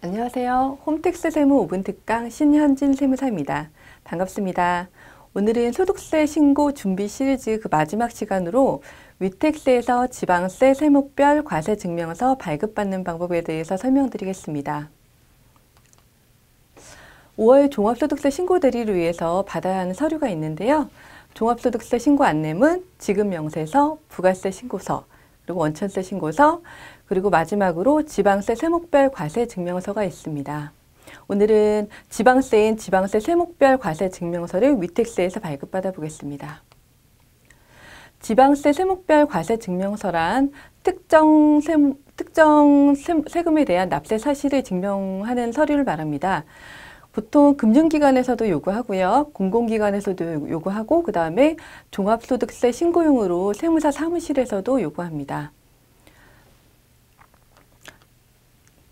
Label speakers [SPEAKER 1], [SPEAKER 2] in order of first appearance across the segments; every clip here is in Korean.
[SPEAKER 1] 안녕하세요. 홈택스 세무 5분 특강 신현진 세무사입니다. 반갑습니다. 오늘은 소득세 신고 준비 시리즈 그 마지막 시간으로 위택세에서 지방세 세목별 과세 증명서 발급받는 방법에 대해서 설명드리겠습니다. 5월 종합소득세 신고 대리를 위해서 받아야 하는 서류가 있는데요. 종합소득세 신고 안내문, 지급명세서, 부가세 신고서, 그리고 원천세 신고서, 그리고 마지막으로 지방세 세목별 과세 증명서가 있습니다. 오늘은 지방세인 지방세 세목별 과세 증명서를 위택스에서 발급받아 보겠습니다. 지방세 세목별 과세 증명서란 특정 세, 특정 세금에 대한 납세 사실을 증명하는 서류를 말합니다. 보통 금융기관에서도 요구하고요. 공공기관에서도 요구하고 그 다음에 종합소득세 신고용으로 세무사 사무실에서도 요구합니다.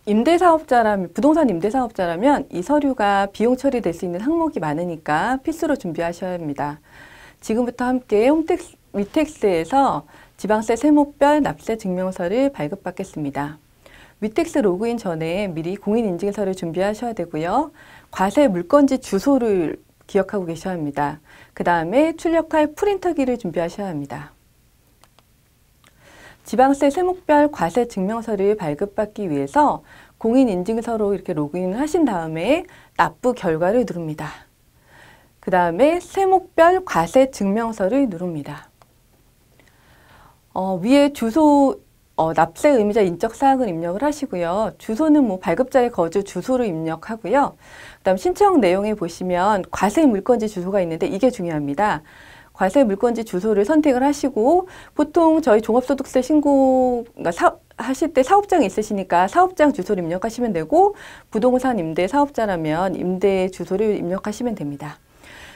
[SPEAKER 1] 임대사업자라면 부동산 임대사업자라면 이 서류가 비용 처리될 수 있는 항목이 많으니까 필수로 준비하셔야 합니다. 지금부터 함께 홈택스, 위텍스에서 지방세 세목별 납세 증명서를 발급받겠습니다. 위텍스 로그인 전에 미리 공인인증서를 준비하셔야 되고요. 과세 물건지 주소를 기억하고 계셔야 합니다. 그 다음에 출력할 프린터기를 준비하셔야 합니다. 지방세 세목별 과세 증명서를 발급받기 위해서 공인인증서로 이렇게 로그인을 하신 다음에 납부 결과를 누릅니다. 그 다음에 세목별 과세 증명서를 누릅니다. 어, 위에 주소 어, 납세 의미자 인적 사항을 입력을 하시고요. 주소는 뭐 발급자의 거주 주소를 입력하고요. 그다음 신청 내용에 보시면 과세 물건지 주소가 있는데 이게 중요합니다. 과세 물건지 주소를 선택을 하시고 보통 저희 종합소득세 신고 그러니까 사, 하실 때 사업장이 있으시니까 사업장 주소를 입력하시면 되고 부동산 임대 사업자라면 임대 주소를 입력하시면 됩니다.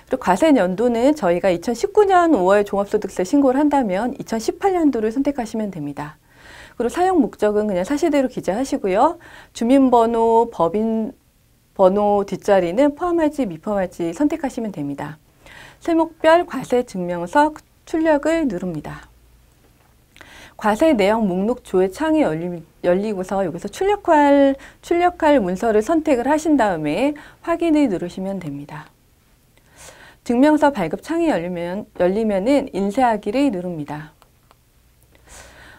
[SPEAKER 1] 그리고 과세 연도는 저희가 2019년 5월 종합소득세 신고를 한다면 2018년도를 선택하시면 됩니다. 그리고 사용 목적은 그냥 사실대로 기재하시고요. 주민번호, 법인 번호 뒷자리는 포함할지 미포함할지 선택하시면 됩니다. 세목별 과세 증명서 출력을 누릅니다. 과세 내역 목록 조회 창이 열리, 열리고서 여기서 출력할, 출력할 문서를 선택을 하신 다음에 확인을 누르시면 됩니다. 증명서 발급 창이 열리면, 열리면은 인쇄하기를 누릅니다.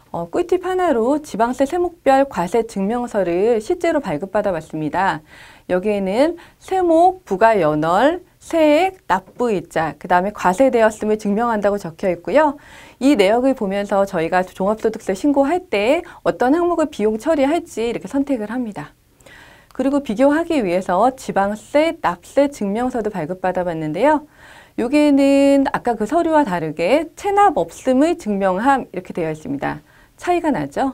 [SPEAKER 1] 어, 꿀팁 하나로 지방세 세목별 과세 증명서를 실제로 발급받아 봤습니다. 여기에는 세목, 부가 연월, 세액, 납부이자, 그 다음에 과세되었음을 증명한다고 적혀 있고요. 이 내역을 보면서 저희가 종합소득세 신고할 때 어떤 항목을 비용 처리할지 이렇게 선택을 합니다. 그리고 비교하기 위해서 지방세, 납세 증명서도 발급받아봤는데요. 여기는 아까 그 서류와 다르게 체납 없음을 증명함 이렇게 되어 있습니다. 차이가 나죠?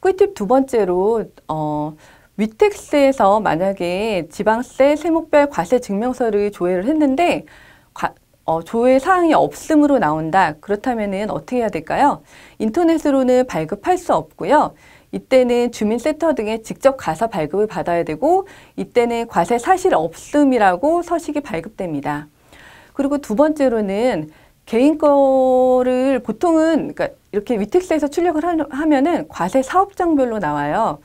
[SPEAKER 1] 꿀팁 두 번째로 어, 위택스에서 만약에 지방세, 세목별 과세 증명서를 조회를 했는데 과, 어, 조회 사항이 없음으로 나온다. 그렇다면 어떻게 해야 될까요? 인터넷으로는 발급할 수 없고요. 이때는 주민센터 등에 직접 가서 발급을 받아야 되고 이때는 과세 사실 없음이라고 서식이 발급됩니다. 그리고 두 번째로는 개인 거를 보통은 그러니까 이렇게 위택스에서 출력을 하면은 과세 사업장별로 나와요.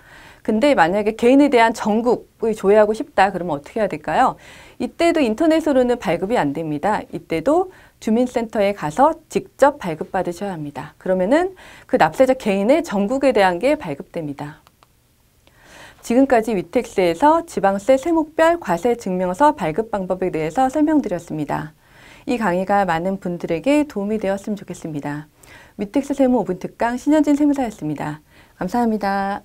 [SPEAKER 1] 근데 만약에 개인에 대한 전국을 조회하고 싶다 그러면 어떻게 해야 될까요? 이때도 인터넷으로는 발급이 안 됩니다. 이때도 주민센터에 가서 직접 발급받으셔야 합니다. 그러면은 그 납세자 개인의 전국에 대한 게 발급됩니다. 지금까지 위택스에서 지방세 세목별 과세 증명서 발급 방법에 대해서 설명드렸습니다. 이 강의가 많은 분들에게 도움이 되었으면 좋겠습니다. 위택스 세무 5분 특강 신현진 세무사였습니다. 감사합니다.